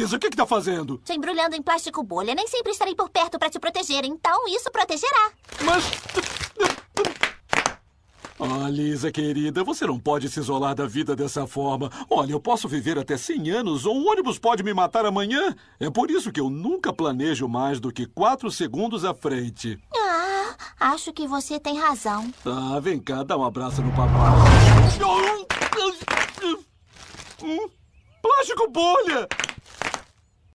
Luísa, o que, está fazendo? Te embrulhando em plástico bolha. Nem sempre estarei por perto para te proteger, então isso protegerá. Mas. oh, ah, Lisa, querida, você não pode se isolar da vida dessa forma. Olha, eu posso viver até 100 anos ou um ônibus pode me matar amanhã. É por isso que eu nunca planejo mais do que 4 segundos à frente. Ah, acho que você tem razão. Ah, vem cá, dá um abraço no papai. Hum, plástico bolha!